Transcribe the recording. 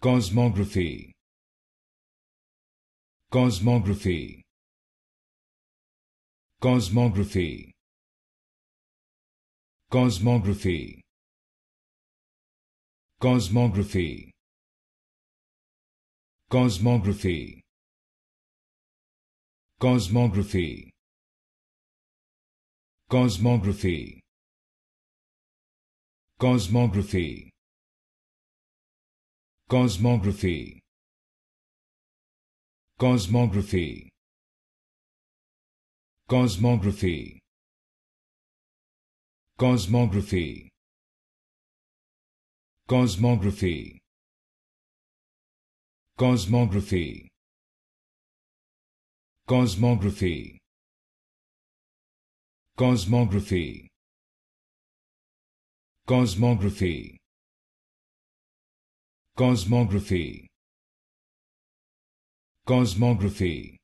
Cosmography Cosmography Cosmography Cosmography Cosmography Cosmography Cosmography Cosmography Cosmography Cosmography Cosmography Cosmography Cosmography Cosmography Cosmography Cosmography Cosmography Cosmography Cosmography Cosmography